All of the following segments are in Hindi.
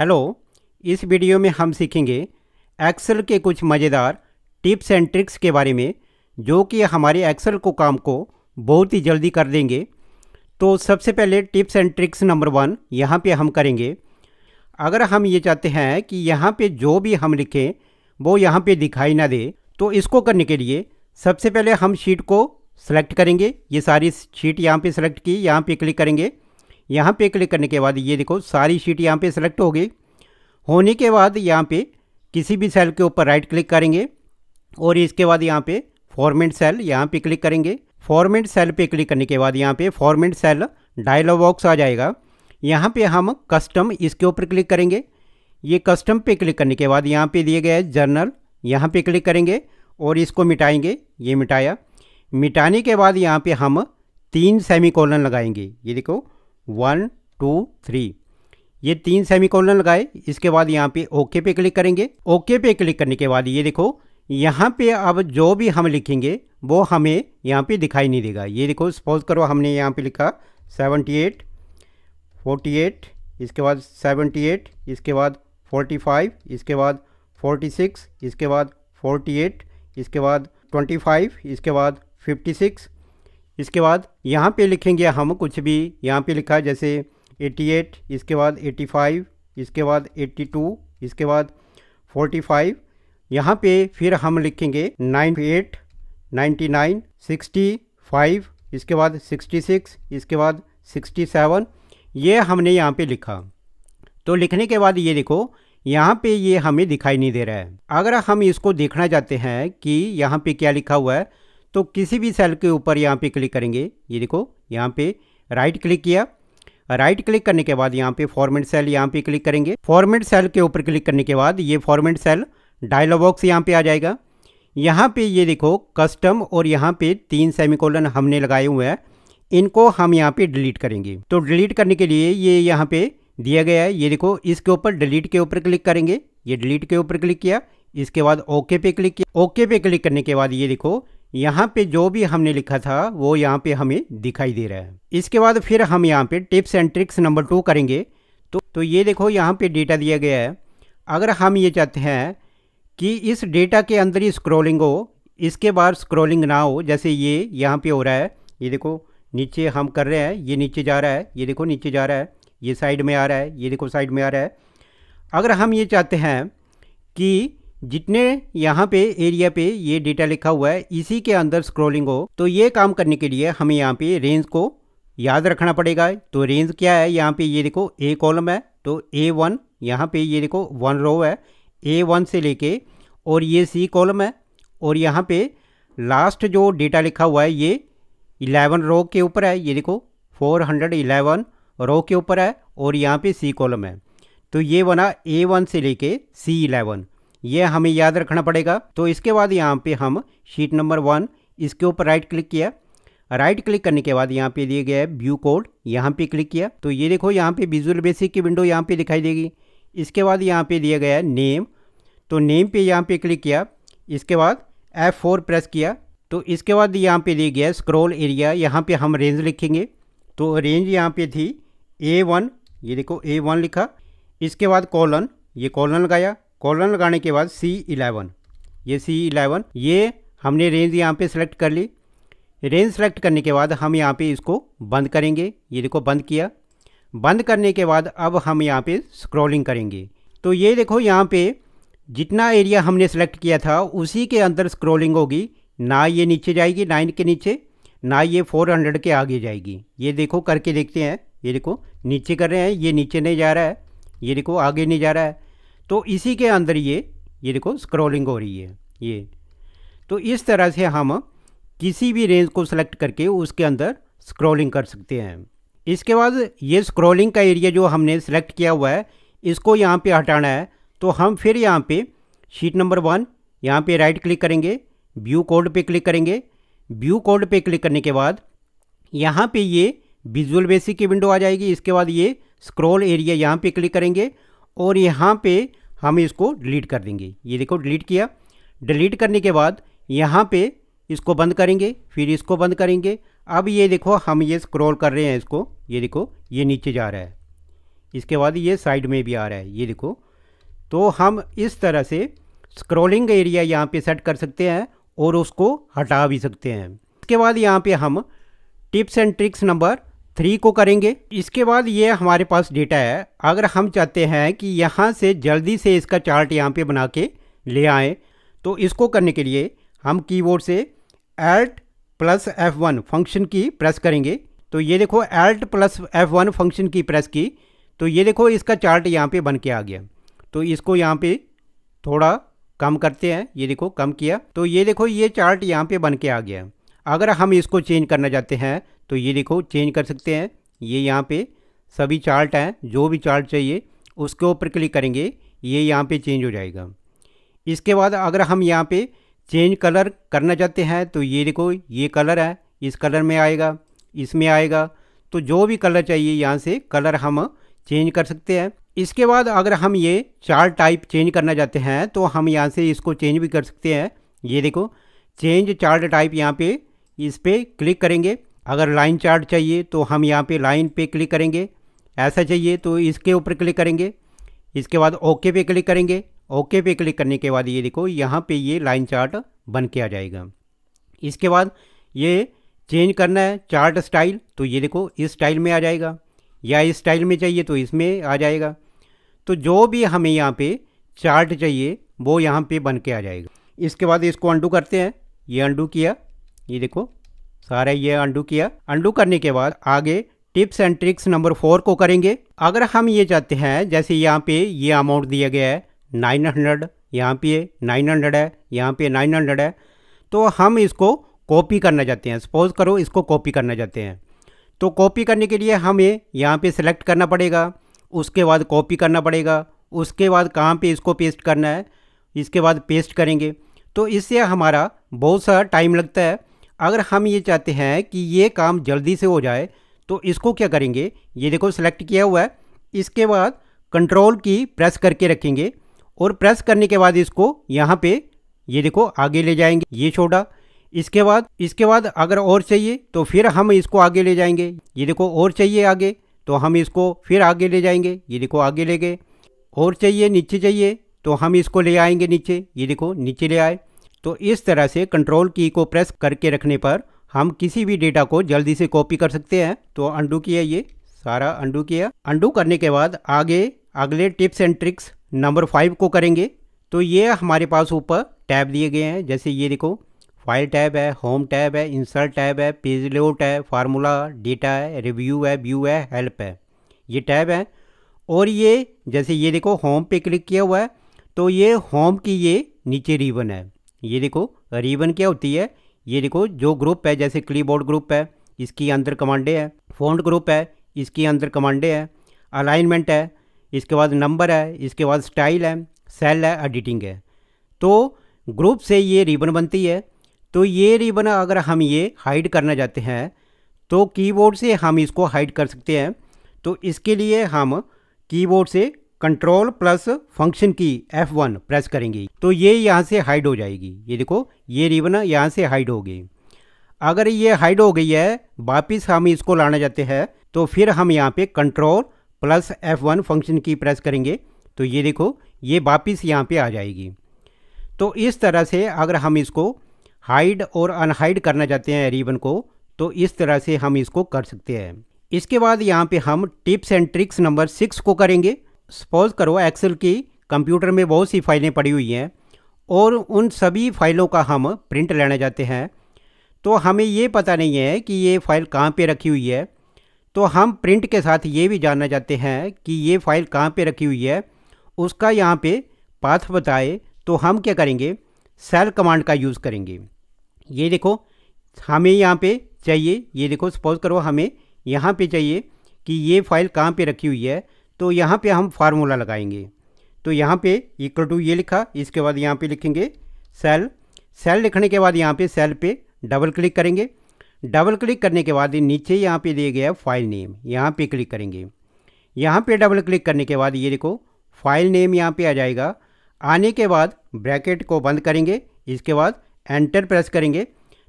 हेलो इस वीडियो में हम सीखेंगे एक्सेल के कुछ मज़ेदार टिप्स एंड ट्रिक्स के बारे में जो कि हमारे एक्सेल को काम को बहुत ही जल्दी कर देंगे तो सबसे पहले tips and tricks number one यहाँ पे हम करेंगे अगर हम ये चाहते हैं कि यहाँ पे जो भी हम लिखें वो यहाँ पे दिखाई ना दे तो इसको करने के लिए सबसे पहले हम शीट को सेलेक्ट करेंगे ये सारी शीट यहाँ पे सेलेक्ट की यहाँ पे क्लिक करेंगे यहाँ पे क्लिक करने के बाद ये देखो सारी शीट यहाँ पे सेलेक्ट हो गई होने के बाद यहाँ पे किसी भी सेल के ऊपर राइट क्लिक करेंगे और इसके बाद यहाँ पे फॉर्मेट सेल यहाँ पे क्लिक करेंगे फॉर्मेट सेल पे क्लिक करने के बाद यहाँ पे फॉर्मेट सेल डायलॉग बॉक्स आ जाएगा यहाँ पे हम कस्टम इसके ऊपर क्लिक करेंगे ये कस्टम पे क्लिक करने के बाद यहाँ पे दिए गए जर्नल यहाँ पे क्लिक करेंगे और इसको मिटाएंगे ये मिटाया मिटाने के बाद यहाँ पे हम तीन सेमी कॉलन लगाएंगे ये देखो वन टू थ्री ये तीन सेमीकोलन लगाए इसके बाद यहाँ पे ओके पे क्लिक करेंगे ओके पे क्लिक करने के बाद ये देखो यहाँ पे अब जो भी हम लिखेंगे वो हमें यहाँ पे दिखाई नहीं देगा ये देखो सपोज करो हमने यहाँ पे लिखा सेवेंटी एट फोर्टी एट इसके बाद सेवेंटी एट इसके बाद फोर्टी फाइव इसके बाद फोर्टी सिक्स इसके बाद फोर्टी एट इसके बाद ट्वेंटी फाइव इसके बाद फिफ्टी सिक्स इसके बाद यहाँ पे लिखेंगे हम कुछ भी यहाँ पे लिखा जैसे 88 इसके बाद 85 इसके बाद 82 इसके बाद 45 यहाँ पे फिर हम लिखेंगे 98 99 65 इसके बाद 66 इसके बाद 67 ये हमने यहाँ पे लिखा तो लिखने के बाद ये देखो यहाँ पे ये हमें दिखाई नहीं दे रहा है अगर हम इसको देखना चाहते हैं कि यहाँ पे क्या लिखा हुआ है तो किसी भी सेल के ऊपर यहाँ पे क्लिक करेंगे ये देखो यहाँ पे राइट क्लिक किया राइट क्लिक करने के बाद यहाँ पे फॉर्मेट सेल यहाँ पे क्लिक करेंगे फॉर्मेट सेल के ऊपर क्लिक करने के बाद ये फॉर्मेट सेल डायलॉग बॉक्स यहाँ पे आ जाएगा यहाँ पे ये देखो कस्टम और यहाँ पे तीन सेमिकोलन हमने लगाए हुए हैं इनको हम यहाँ पे डिलीट करेंगे तो डिलीट करने के लिए ये यहाँ पे दिया गया है ये देखो इसके ऊपर डिलीट के ऊपर क्लिक करेंगे ये डिलीट के ऊपर क्लिक किया इसके बाद ओके पे क्लिक किया ओके पे क्लिक करने के बाद ये देखो यहाँ पे जो भी हमने लिखा था वो यहाँ पे हमें दिखाई दे रहा है इसके बाद फिर हम यहाँ पे tips and tricks number two करेंगे तो तो ये देखो यहाँ पे डेटा दिया गया है अगर हम ये चाहते हैं कि इस डेटा के अंदर ही स्क्रोलिंग हो इसके बाद स्क्रोलिंग ना हो जैसे ये यहाँ पे हो रहा है ये देखो नीचे हम कर रहे हैं ये नीचे जा रहा है ये देखो नीचे जा रहा है ये साइड में आ रहा है ये देखो साइड में आ रहा है अगर हम ये चाहते हैं कि जितने यहाँ पे एरिया पे ये डेटा लिखा हुआ है इसी के अंदर स्क्रोलिंग हो तो ये काम करने के लिए हमें यहाँ पे रेंज को याद रखना पड़ेगा तो रेंज क्या है यहाँ पे ये देखो ए कॉलम है तो ए वन यहाँ पे ये देखो वन रो है ए वन से लेके और ये सी कॉलम है और यहाँ पे लास्ट जो डेटा लिखा हुआ है ये इलेवन रो के ऊपर है ये देखो फोर हंड्रेड इलेवन रो के ऊपर है और यहाँ पे सी कॉलम है तो ये बना ए वन से लेके सी इलेवन ये हमें याद रखना पड़ेगा तो इसके बाद यहाँ पे हम शीट नंबर वन इसके ऊपर राइट क्लिक किया राइट क्लिक करने के बाद यहाँ पे दिए गया है व्यू कोड यहाँ पे क्लिक किया तो ये देखो यहाँ पे विजुअल बेसिक की विंडो यहाँ पे दिखाई देगी इसके बाद यहाँ पे दिया गया है नेम तो नेम पे यहाँ पे क्लिक किया इसके बाद एफ फोर प्रेस किया तो इसके बाद यहाँ पे दिया गया स्क्रोल एरिया यहाँ पर हम रेंज लिखेंगे तो रेंज यहाँ पर थी ए वन ये देखो ए वन लिखा इसके बाद कॉलन ये कॉलन लगाया कॉलन लगाने के बाद सी इलेवन ये सी इलेवन ये हमने रेंज यहाँ पे सेलेक्ट कर ली रेंज सेलेक्ट करने के बाद हम यहाँ पे इसको बंद करेंगे ये देखो बंद किया बंद करने के बाद अब हम यहाँ पे स्क्रॉलिंग करेंगे तो ये देखो यहाँ पे जितना एरिया हमने सेलेक्ट किया था उसी के अंदर स्क्रॉलिंग होगी ना ये नीचे जाएगी नाइन के नीचे ना ये फोर हंड्रेड के आगे जाएगी ये देखो करके देखते हैं ये देखो नीचे कर रहे हैं ये नीचे नहीं जा रहा है ये देखो आगे नहीं जा रहा है तो इसी के अंदर ये ये देखो स्क्रॉलिंग हो रही है ये तो इस तरह से हम किसी भी रेंज को सेलेक्ट करके उसके अंदर स्क्रॉलिंग कर सकते हैं इसके बाद ये स्क्रॉलिंग का एरिया जो हमने सेलेक्ट किया हुआ है इसको यहाँ पे हटाना है तो हम फिर यहाँ पे शीट नंबर वन यहाँ पे राइट क्लिक करेंगे व्यू कोड पे क्लिक करेंगे व्यू कोड पे क्लिक करने के बाद यहाँ पे ये विजुअल बेसिक की विंडो आ जाएगी इसके बाद ये स्क्रॉल एरिया यहाँ पे क्लिक करेंगे और यहाँ पे हम इसको डिलीट कर देंगे ये देखो डिलीट किया डिलीट करने के बाद यहाँ पे इसको बंद करेंगे फिर इसको बंद करेंगे अब ये देखो हम ये स्क्रॉल कर रहे हैं इसको ये देखो ये नीचे जा रहा है इसके बाद ये साइड में भी आ रहा है ये देखो तो हम इस तरह से स्क्रॉलिंग एरिया यहाँ पे सेट कर सकते हैं और उसको हटा भी सकते हैं इसके बाद यहाँ पे हम tips and tricks number three को करेंगे इसके बाद ये हमारे पास डेटा है अगर हम चाहते हैं कि यहाँ से जल्दी से इसका चार्ट यहाँ पे बना के ले आएँ तो इसको करने के लिए हम कीबोर्ड से alt plus F one function key press करेंगे तो ये देखो alt plus F one function key press की तो ये देखो इसका चार्ट यहाँ पे बन के आ गया तो इसको यहाँ पे थोड़ा कम करते हैं ये देखो कम किया तो ये देखो ये चार्ट यहाँ पे बन के आ गया अगर हम इसको चेंज करना चाहते हैं तो ये देखो चेंज कर सकते हैं ये यहाँ पे सभी चार्ट हैं जो भी चार्ट चाहिए उसके ऊपर क्लिक करेंगे ये यहाँ पे चेंज हो जाएगा इसके बाद अगर हम यहाँ पे चेंज कलर करना चाहते हैं तो ये देखो ये कलर है इस कलर में आएगा इसमें आएगा तो जो भी कलर चाहिए यहाँ से कलर हम चेंज कर सकते हैं इसके बाद अगर हम ये चार्ट टाइप चेंज करना चाहते हैं तो हम यहाँ से इसको चेंज भी कर सकते हैं ये देखो चेंज चार्ट टाइप यहाँ पे इस पर क्लिक करेंगे अगर लाइन चार्ट चाहिए तो हम यहाँ पे लाइन पे क्लिक करेंगे ऐसा चाहिए तो इसके ऊपर क्लिक करेंगे इसके बाद ओके पे क्लिक करेंगे ओके पे क्लिक करने के बाद ये देखो यहाँ पे ये लाइन चार्ट बन के आ जाएगा इसके बाद ये चेंज करना है चार्ट स्टाइल तो ये देखो इस स्टाइल में आ जाएगा या इस स्टाइल में चाहिए तो इसमें आ जाएगा तो जो भी हमें यहाँ पर चार्ट चाहिए वो यहाँ पर बन के आ जाएगा इसके बाद इसको अंडू करते हैं ये अंडू किया ये देखो सारे ये अंडू किया अंडू करने के बाद आगे tips and tricks number four को करेंगे अगर हम ये चाहते हैं जैसे यहाँ पे ये अमाउंट दिया गया है नाइन हंड्रेड यहाँ पे नाइन हंड्रेड है यहाँ पे नाइन हंड्रेड है तो हम इसको कॉपी करना चाहते हैं सपोज करो इसको कॉपी करना चाहते हैं तो कॉपी करने के लिए हमें यहाँ पे सेलेक्ट करना पड़ेगा उसके बाद कॉपी करना पड़ेगा उसके बाद कहाँ पे इसको पेस्ट करना है इसके बाद पेस्ट करेंगे तो इससे हमारा बहुत सारा टाइम लगता है अगर हम ये चाहते हैं कि ये काम जल्दी से हो जाए तो इसको क्या करेंगे ये देखो सेलेक्ट किया हुआ है इसके बाद कंट्रोल की प्रेस करके रखेंगे और प्रेस करने के बाद इसको यहाँ पे ये देखो आगे ले जाएंगे ये छोड़ा इसके बाद इसके बाद अगर और चाहिए तो फिर हम इसको आगे ले जाएंगे ये देखो और चाहिए आगे तो हम इसको फिर आगे ले जाएंगे ये देखो आगे ले गए और चाहिए नीचे चाहिए तो हम इसको ले आएंगे नीचे ये देखो नीचे ले आए तो इस तरह से कंट्रोल की को प्रेस करके रखने पर हम किसी भी डेटा को जल्दी से कॉपी कर सकते हैं तो अंडू किया ये सारा अंडू किया अंडू करने के बाद आगे अगले tips and tricks number five को करेंगे तो ये हमारे पास ऊपर टैब दिए गए हैं जैसे ये देखो फाइल टैब है होम टैब है इंसर्ट टैब है पेज लेआउट है फार्मूला डेटा है रिव्यू है व्यू है हेल्प है ये टैब है और ये जैसे ये देखो होम पे क्लिक किया हुआ है तो ये होम की ये नीचे रिबन है ये देखो रिबन क्या होती है ये देखो जो ग्रुप है जैसे क्लीबोर्ड ग्रुप है इसकी अंदर कमांडे है फ़ॉन्ट ग्रुप है इसकी अंदर कमांडे है अलाइनमेंट है इसके बाद नंबर है इसके बाद स्टाइल है सेल है एडिटिंग है तो ग्रुप से ये रिबन बनती है तो ये रिबन अगर हम ये हाइड करना चाहते हैं तो कीबोर्ड से हम इसको हाइड कर सकते हैं तो इसके लिए हम कीबोर्ड से कंट्रोल प्लस फंक्शन की F1 प्रेस करेंगे तो ये यहाँ से हाइड हो जाएगी ये देखो ये रिबन यहाँ से हाइड हो गई अगर ये हाइड हो गई है वापस हम इसको लाना चाहते हैं तो फिर हम यहाँ पे control plus F1 function key press करेंगे तो ये देखो ये वापस यहाँ पे आ जाएगी तो इस तरह से अगर हम इसको हाइड और अनहाइड करना चाहते हैं रिबन को तो इस तरह से हम इसको कर सकते हैं इसके बाद यहाँ पे हम tips and tricks number six को करेंगे सपोज़ करो एक्सेल की कंप्यूटर में बहुत सी फाइलें पड़ी हुई हैं और उन सभी फाइलों का हम प्रिंट लेना चाहते हैं तो हमें ये पता नहीं है कि ये फ़ाइल कहाँ पे रखी हुई है तो हम प्रिंट के साथ ये भी जानना चाहते हैं कि ये फ़ाइल कहाँ पे रखी हुई है उसका यहाँ पे पाथ बताए तो हम क्या करेंगे सेल कमांड का यूज़ करेंगे ये देखो हमें यहाँ पे चाहिए ये देखो सपोज़ करो हमें यहाँ पे चाहिए कि ये फ़ाइल कहाँ पे रखी हुई है तो यहाँ पे हम फार्मूला लगाएंगे तो यहाँ पे इक्वल टू ये लिखा इसके बाद यहाँ पे लिखेंगे सेल सेल लिखने के बाद यहाँ पे सेल पे डबल क्लिक करेंगे डबल क्लिक करने के बाद नीचे यहाँ पे दिया गया फाइल नेम यहाँ पे क्लिक करेंगे यहाँ पे डबल क्लिक करने के बाद ये देखो फाइल नेम यहाँ पे आ जाएगा आने के बाद ब्रैकेट को बंद करेंगे इसके बाद एंटर प्रेस करेंगे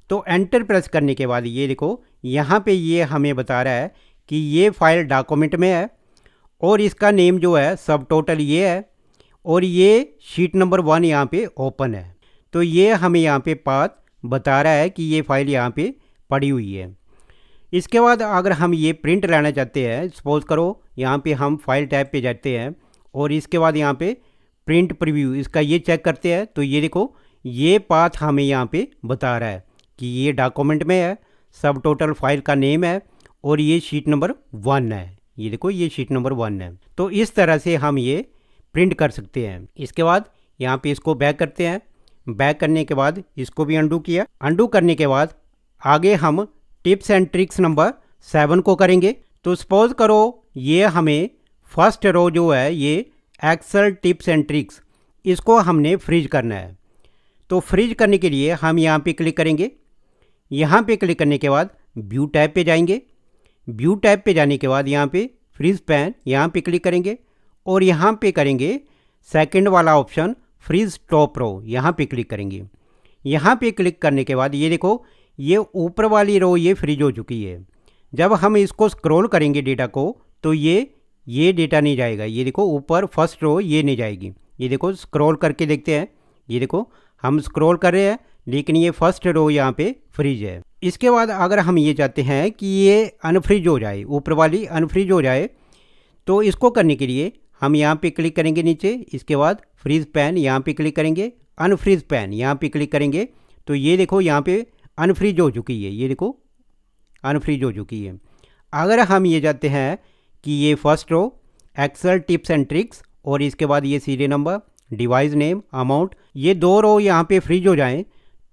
तो एंटर प्रेस करने के बाद ये देखो यहाँ पे ये हमें बता रहा है कि ये फाइल डॉक्यूमेंट में है और इसका नेम जो है सब टोटल ये है और ये शीट नंबर वन यहाँ पे ओपन है तो ये हमें यहाँ पे पाथ बता रहा है कि ये फाइल यहाँ पे पड़ी हुई है इसके बाद अगर हम ये प्रिंट लाना चाहते हैं सपोज़ करो यहाँ पे हम फाइल टैब पे जाते हैं और इसके बाद यहाँ पे प्रिंट प्रीव्यू इसका ये चेक करते हैं तो ये देखो ये पाथ हमें यहाँ पर बता रहा है कि ये डॉक्यूमेंट में है सब टोटल फाइल का नेम है और ये शीट नंबर वन है ये देखो ये शीट नंबर वन है तो इस तरह से हम ये प्रिंट कर सकते हैं इसके बाद यहाँ पे इसको बैक करते हैं बैक करने के बाद इसको भी अंडू किया अंडू करने के बाद आगे हम tips and tricks number seven को करेंगे तो सपोज करो ये हमें फर्स्ट रो जो है ये एक्सल टिप्स एंड ट्रिक्स इसको हमने फ्रिज करना है तो फ्रिज करने के लिए हम यहाँ पे क्लिक करेंगे यहाँ पे क्लिक करने के बाद व्यू टैब पे जाएंगे व्यू टैब पे जाने के बाद यहाँ पे फ्रीज पैन यहाँ पे क्लिक करेंगे और यहाँ पे करेंगे सेकंड वाला ऑप्शन फ्रीज टॉप रो यहाँ पे क्लिक करेंगे यहाँ पे क्लिक करने के बाद ये देखो ये ऊपर वाली रो ये फ्रीज हो चुकी है जब हम इसको स्क्रॉल करेंगे डेटा को तो ये ये डेटा नहीं जाएगा ये देखो ऊपर फर्स्ट रो ये नहीं जाएगी ये देखो स्क्रोल करके देखते हैं ये देखो हम स्क्रोल कर रहे हैं लेकिन ये फर्स्ट रो यहाँ पे फ्रीज है इसके बाद अगर हम ये चाहते हैं कि ये अनफ्रिज हो जाए ऊपर वाली अनफ्रिज हो जाए तो इसको करने के लिए हम यहाँ पे क्लिक करेंगे नीचे इसके बाद फ्रीज पैन यहाँ पे क्लिक करेंगे अनफ्रीज पैन यहाँ पे क्लिक करेंगे तो ये देखो यहाँ पे अनफ्रिज हो चुकी है ये देखो अनफ्रिज हो चुकी है अगर हम ये चाहते हैं कि ये first row Excel tips and tricks और इसके बाद ये serial number device name amount ये दो रो यहाँ पे फ्रिज हो जाएँ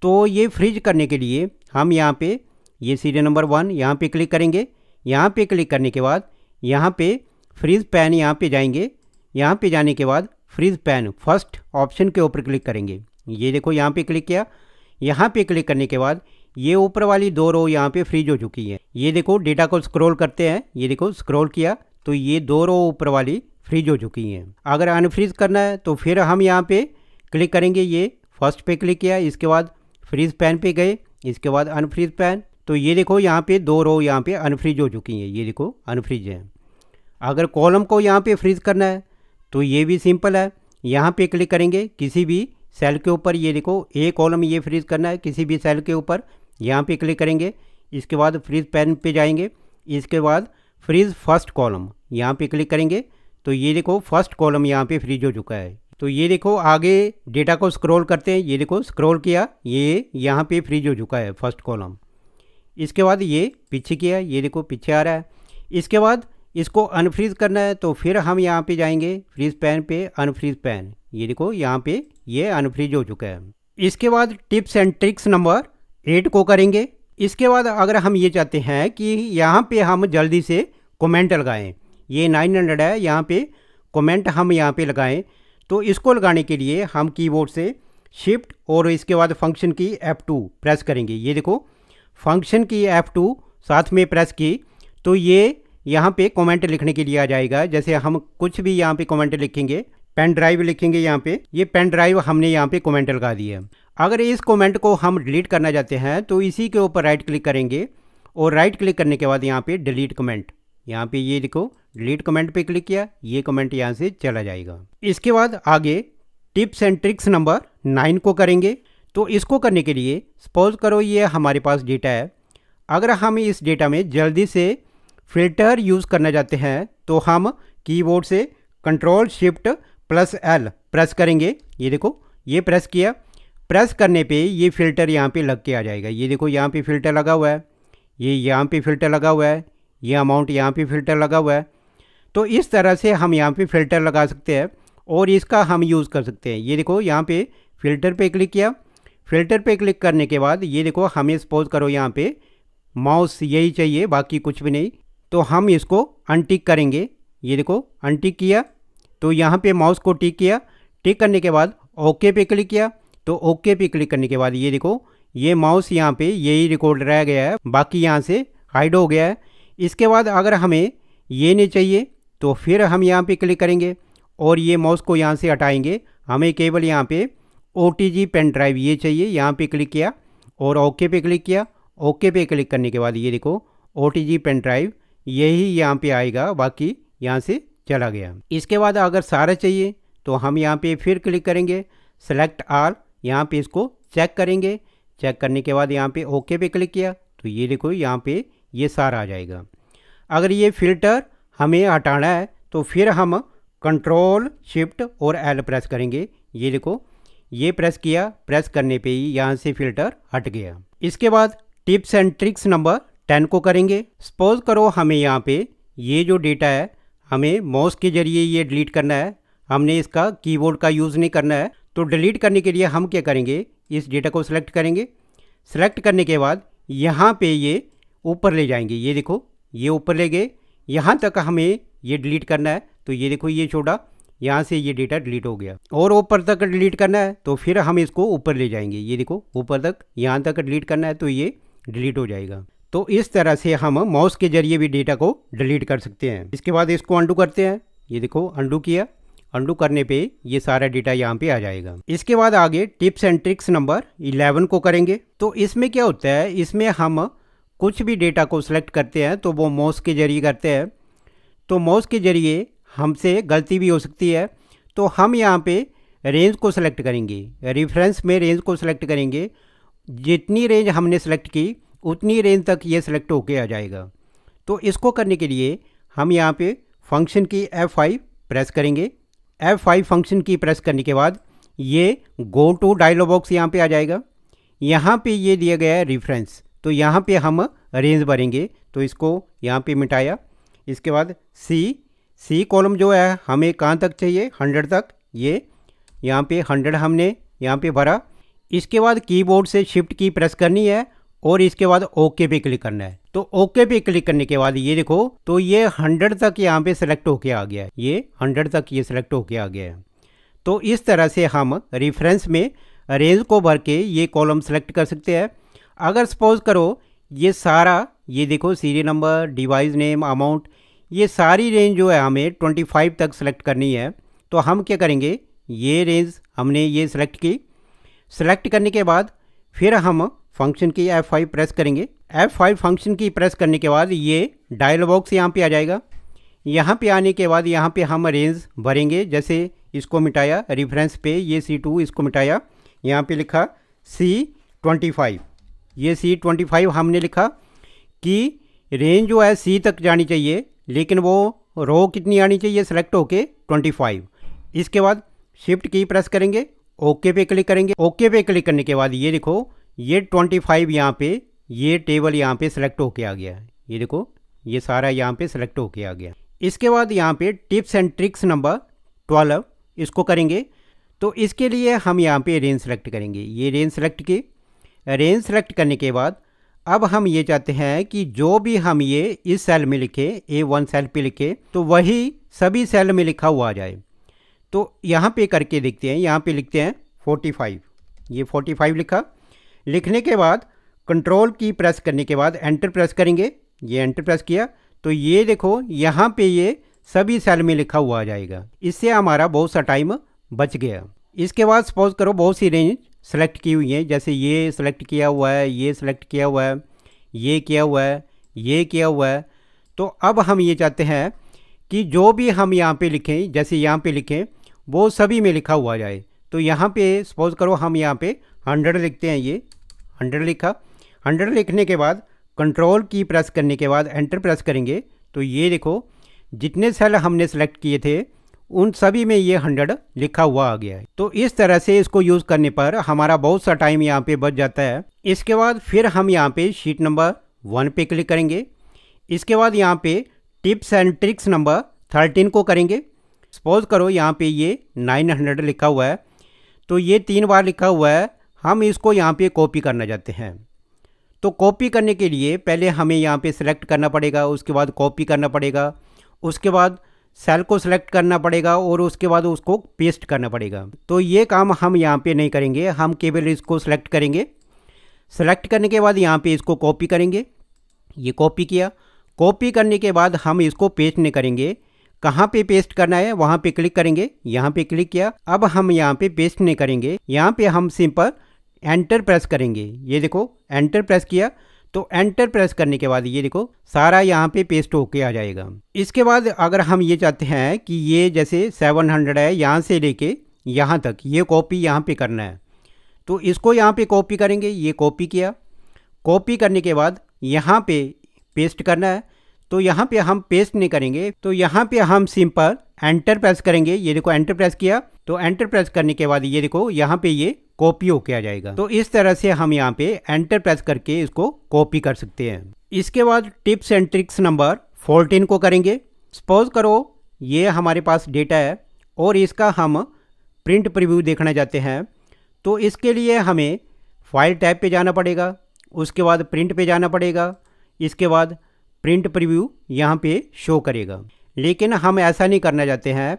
तो ये फ्रिज करने के लिए हम यहाँ पे ये सीरियल नंबर वन यहाँ पे क्लिक करेंगे यहाँ पे क्लिक करने के बाद यहाँ पे फ्रिज पैन यहाँ पे जाएंगे यहाँ पे जाने के बाद फ्रिज पैन फर्स्ट ऑप्शन के ऊपर क्लिक करेंगे ये देखो यहाँ पे क्लिक किया यहाँ पे क्लिक करने के बाद ये ऊपर वाली दो रो यहाँ पे फ्रीज हो चुकी है ये देखो डेटा को स्क्रोल करते हैं ये देखो स्क्रोल किया तो ये दो रो ऊपर वाली फ्रीज हो चुकी हैं अगर अनफ्रीज करना है तो फिर हम यहाँ पे क्लिक करेंगे ये फर्स्ट पे क्लिक किया इसके बाद फ्रीज पैन पे गए इसके बाद अनफ्रीज पैन तो ये देखो यहाँ पे दो रो यहाँ पे अनफ्रीज हो चुकी हैं ये देखो अनफ्रीज है अगर कॉलम को यहाँ पे फ्रीज करना है तो ये भी सिंपल है यहाँ पे क्लिक करेंगे किसी भी सेल के ऊपर ये देखो ए कॉलम ये फ्रीज करना है किसी भी सेल के ऊपर यहाँ पे क्लिक करेंगे इसके बाद फ्रीज पैन पे जाएंगे इसके बाद फ्रीज फर्स्ट कॉलम यहाँ पे क्लिक करेंगे तो ये देखो फर्स्ट कॉलम यहाँ पे फ्रीज हो चुका है तो ये देखो आगे डेटा को स्क्रॉल करते हैं ये देखो स्क्रॉल किया ये यहाँ पे फ्रीज हो चुका है फर्स्ट कॉलम इसके बाद ये पीछे किया ये देखो पीछे आ रहा है इसके बाद इसको अनफ्रीज करना है तो फिर हम यहाँ पे जाएंगे फ्रीज पैन पे अनफ्रीज पैन ये देखो यहाँ पे ये अनफ्रीज हो चुका है इसके बाद tips and tricks number eight को करेंगे इसके बाद अगर हम ये चाहते हैं कि यहाँ पर हम जल्दी से कॉमेंट लगाएँ ये नाइन हंड्रेड है यहाँ पर कॉमेंट हम यहाँ पर लगाएँ तो इसको लगाने के लिए हम कीबोर्ड से शिफ्ट और इसके बाद फंक्शन की F2 प्रेस करेंगे ये देखो फंक्शन की F2 साथ में प्रेस की तो ये यहाँ पे कमेंट लिखने के लिए आ जाएगा जैसे हम कुछ भी यहाँ पे कमेंट लिखेंगे पेन ड्राइव लिखेंगे यहाँ पे ये पेन ड्राइव हमने यहाँ पे कमेंट लगा दी है अगर इस कमेंट को हम डिलीट करना चाहते हैं तो इसी के ऊपर राइट क्लिक करेंगे और राइट क्लिक करने के बाद यहाँ पे डिलीट कमेंट यहाँ पे ये देखो डिलीट कमेंट पे क्लिक किया ये कमेंट यहाँ से चला जाएगा इसके बाद आगे tips and tricks number nine को करेंगे तो इसको करने के लिए सपोज करो ये हमारे पास डेटा है अगर हम इस डेटा में जल्दी से फिल्टर यूज़ करना चाहते हैं तो हम कीबोर्ड से control shift plus L press करेंगे ये देखो ये प्रेस किया प्रेस करने पे ये फ़िल्टर यहाँ पे लग के आ जाएगा ये देखो यहाँ पे फ़िल्टर लगा हुआ है ये यहाँ पे फ़िल्टर लगा हुआ है ये अमाउंट यहाँ पे फ़िल्टर लगा हुआ है तो इस तरह से हम यहाँ पे फ़िल्टर लगा सकते हैं और इसका हम यूज़ कर सकते हैं ये देखो यहाँ पे फ़िल्टर पे क्लिक किया फ़िल्टर पे क्लिक करने के बाद ये देखो हमें सपोज करो यहाँ पे माउस यही चाहिए बाकी कुछ भी नहीं तो हम इसको अनटिक करेंगे ये देखो अनटिक किया तो यहाँ पे माउस को टिक किया टिक करने के बाद ओके पे क्लिक किया तो ओके पे क्लिक करने के बाद ये देखो ये माउस यहाँ पे यही रिकॉर्ड रह गया है बाकी यहाँ से हाइड हो गया है इसके बाद अगर हमें ये नहीं चाहिए तो फिर हम यहाँ पे क्लिक करेंगे और ये माउस को यहाँ से हटाएंगे हमें केवल यहाँ पे ओ पेन ड्राइव ये चाहिए यहाँ पे क्लिक किया और ओके पे क्लिक किया ओके पे क्लिक करने के बाद ये देखो ओ पेन ड्राइव यही यहाँ पे आएगा बाकी यहाँ से चला गया इसके बाद अगर सारा चाहिए तो हम यहाँ पे फिर क्लिक करेंगे सेलेक्ट आल यहाँ पे इसको चेक करेंगे चेक करने के बाद यहाँ पे ओके पे क्लिक किया तो ये देखो यहाँ पे ये सारा आ जाएगा अगर ये फ़िल्टर हमें हटाना है तो फिर हम कंट्रोल शिफ्ट और एल प्रेस करेंगे ये देखो ये प्रेस किया प्रेस करने पे ही यहाँ से फिल्टर हट गया इसके बाद tips and tricks number ten को करेंगे सपोज करो हमें यहाँ पे ये जो डेटा है हमें माउस के जरिए ये डिलीट करना है हमने इसका कीबोर्ड का यूज़ नहीं करना है तो डिलीट करने के लिए हम क्या करेंगे इस डेटा को सिलेक्ट करेंगे सेलेक्ट करने के बाद यहाँ पे ये ऊपर ले जाएंगे ये देखो ये ऊपर ले गए यहाँ तक हमें ये डिलीट करना है तो ये देखो ये छोटा यहाँ से ये डेटा डिलीट हो गया और ऊपर तक डिलीट करना है तो फिर हम इसको ऊपर ले जाएंगे ये देखो ऊपर तक यहाँ तक डिलीट करना है तो ये डिलीट हो जाएगा तो इस तरह से हम माउस के जरिए भी डेटा को डिलीट कर सकते हैं इसके बाद इसको अंडू करते हैं ये देखो अंडू किया अंडू करने पे ये सारा डेटा यहाँ पे आ जाएगा इसके बाद आगे टिप्स एंड ट्रिक्स नंबर 11 को करेंगे तो इसमें क्या होता है इसमें हम कुछ भी डेटा को सिलेक्ट करते हैं तो वो माउस के ज़रिए करते हैं तो माउस के ज़रिए हमसे गलती भी हो सकती है तो हम यहाँ पे रेंज को सिलेक्ट करेंगे रेफरेंस में रेंज को सिलेक्ट करेंगे जितनी रेंज हमने सेलेक्ट की उतनी रेंज तक ये सिलेक्ट होके आ जाएगा तो इसको करने के लिए हम यहाँ पे फंक्शन की F5 प्रेस करेंगे F5 फंक्शन की प्रेस करने के बाद ये गो टू डायलॉग बॉक्स यहाँ पे आ जाएगा यहाँ पे ये दिया गया है रेफरेंस तो यहाँ पे हम रेंज भरेंगे तो इसको यहाँ पे मिटाया इसके बाद सी सी कॉलम जो है हमें कहाँ तक चाहिए हंड्रेड तक ये यहाँ पे हंड्रेड हमने यहाँ पे भरा इसके बाद कीबोर्ड से शिफ्ट की प्रेस करनी है और इसके बाद ओके पे क्लिक करना है तो ओके पे क्लिक करने के बाद ये देखो तो ये हंड्रेड तक यहाँ पे सेलेक्ट होके आ गया है ये हंड्रेड तक ये सिलेक्ट होके आ गया है तो इस तरह से हम रेफरेंस में रेंज को भर के ये कॉलम सेलेक्ट कर सकते हैं अगर सपोज़ करो ये सारा ये देखो serial number device name amount ये सारी रेंज जो है हमें 25 तक सेलेक्ट करनी है तो हम क्या करेंगे ये रेंज हमने ये सेलेक्ट की सेलेक्ट करने के बाद फिर हम फंक्शन की F5 प्रेस करेंगे F5 फंक्शन की प्रेस करने के बाद ये डायल बॉक्स यहाँ पे आ जाएगा यहाँ पे आने के बाद यहाँ पे हम रेंज भरेंगे जैसे इसको मिटाया रेफरेंस पे ये C2 इसको मिटाया यहाँ पे लिखा C25 ये सी ट्वेंटी फाइव हमने लिखा कि रेंज जो है सी तक जानी चाहिए लेकिन वो रो कितनी आनी चाहिए सेलेक्ट होके ट्वेंटी फाइव इसके बाद शिफ्ट की प्रेस करेंगे ओके पे क्लिक करेंगे ओके पे क्लिक करने के बाद ये देखो ये ट्वेंटी फाइव यहाँ पे ये टेबल यहाँ पे सेलेक्ट होके आ गया ये देखो ये सारा यहाँ पे सेलेक्ट होके आ गया इसके बाद यहाँ पे tips and tricks number twelve इसको करेंगे तो इसके लिए हम यहाँ पे रेंज सेलेक्ट करेंगे ये रेंज सेलेक्ट की रेंज सेलेक्ट करने के बाद अब हम ये चाहते हैं कि जो भी हम ये इस सेल में लिखे ए वन सेल पे लिखे तो वही सभी सेल में लिखा हुआ आ जाए तो यहाँ पे करके देखते हैं यहाँ पे लिखते हैं 45 ये 45 लिखा लिखने के बाद कंट्रोल की प्रेस करने के बाद एंटर प्रेस करेंगे ये एंटर प्रेस किया तो ये देखो यहाँ पे ये सभी सेल में लिखा हुआ आ जाएगा इससे हमारा बहुत सा टाइम बच गया इसके बाद सपोज करो बहुत सी रेंज सेलेक्ट की हुई हैं जैसे ये सेलेक्ट किया हुआ है ये सेलेक्ट किया हुआ है ये किया हुआ है ये किया हुआ है तो अब हम ये चाहते हैं कि जो भी हम यहाँ पे लिखें जैसे यहाँ पे लिखें वो सभी में लिखा हुआ जाए तो यहाँ पे सपोज़ करो हम यहाँ पे हंड्रेड लिखते हैं ये हंड्रेड लिखा हंड्रेड लिखने के बाद कंट्रोल की प्रेस करने के बाद एंटर प्रेस करेंगे तो ये देखो जितने सेल हमने सेलेक्ट किए थे उन सभी में ये हंड्रेड लिखा हुआ आ गया है तो इस तरह से इसको यूज करने पर हमारा बहुत सा टाइम यहाँ पे बच जाता है इसके बाद फिर हम यहाँ पे शीट नंबर वन पे क्लिक करेंगे इसके बाद यहाँ पे tips and tricks number thirteen को करेंगे सपोज करो यहाँ पे ये नाइन हंड्रेड लिखा हुआ है तो ये तीन बार लिखा हुआ है हम इसको यहाँ पे कॉपी करना चाहते हैं तो कॉपी करने के लिए पहले हमें यहाँ पे सिलेक्ट करना पड़ेगा उसके बाद कॉपी करना पड़ेगा उसके बाद सेल को सिलेक्ट करना पड़ेगा और उसके बाद उसको पेस्ट करना पड़ेगा तो ये काम हम यहाँ पे नहीं करेंगे हम केवल इसको सिलेक्ट करेंगे सेलेक्ट करने के बाद यहाँ पे इसको कॉपी करेंगे ये कॉपी किया कॉपी करने के बाद हम इसको पेस्ट नहीं करेंगे कहाँ पे पेस्ट करना है वहाँ पे क्लिक करेंगे यहाँ पे क्लिक किया अब हम यहाँ पे पेस्ट नहीं करेंगे यहाँ पे हम सिंपल एंटर प्रेस करेंगे ये देखो एंटर प्रेस किया तो एंटर प्रेस करने के बाद ये देखो सारा यहाँ पे पेस्ट होके आ जाएगा इसके बाद अगर हम ये चाहते हैं कि ये जैसे 700 है यहाँ से लेके यहाँ तक ये कॉपी यहाँ पे करना है तो इसको यहाँ पे कॉपी करेंगे ये कॉपी किया कॉपी करने के बाद यहाँ पे पेस्ट करना है तो यहाँ पे हम पेस्ट नहीं करेंगे तो यहाँ पे हम सिंपल एंटर प्रेस करेंगे ये देखो एंटर प्रेस किया तो एंटर प्रेस करने के बाद ये देखो यहाँ पे ये कॉपी होके आ जाएगा तो इस तरह से हम यहाँ पे एंटर प्रेस करके इसको कॉपी कर सकते हैं इसके बाद tips and tricks number fourteen को करेंगे सपोज करो ये हमारे पास डेटा है और इसका हम प्रिंट प्रिव्यू देखना चाहते हैं तो इसके लिए हमें फाइल टाइप पे जाना पड़ेगा उसके बाद प्रिंट पे जाना पड़ेगा इसके बाद प्रिंट प्रिव्यू यहाँ पे शो करेगा लेकिन हम ऐसा नहीं करना चाहते हैं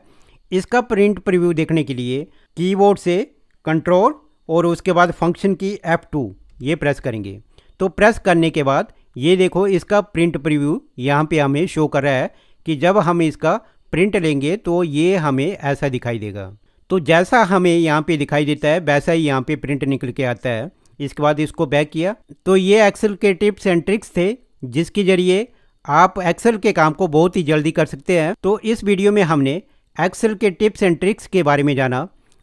इसका प्रिंट प्रिव्यू देखने के लिए कीबोर्ड से कंट्रोल और उसके बाद फंक्शन की F2 ये प्रेस करेंगे तो प्रेस करने के बाद ये देखो इसका प्रिंट प्रीव्यू यहाँ पे हमें शो कर रहा है कि जब हम इसका प्रिंट लेंगे तो ये हमें ऐसा दिखाई देगा तो जैसा हमें यहाँ पे दिखाई देता है वैसा ही यहाँ पे प्रिंट निकल के आता है इसके बाद इसको बैक किया तो ये एक्सेल के टिप्स एंड ट्रिक्स थे जिसके जरिए आप एक्सेल के काम को बहुत ही जल्दी कर सकते हैं तो इस वीडियो में हमने एक्सेल के टिप्स एंड ट्रिक्स के बारे में जाना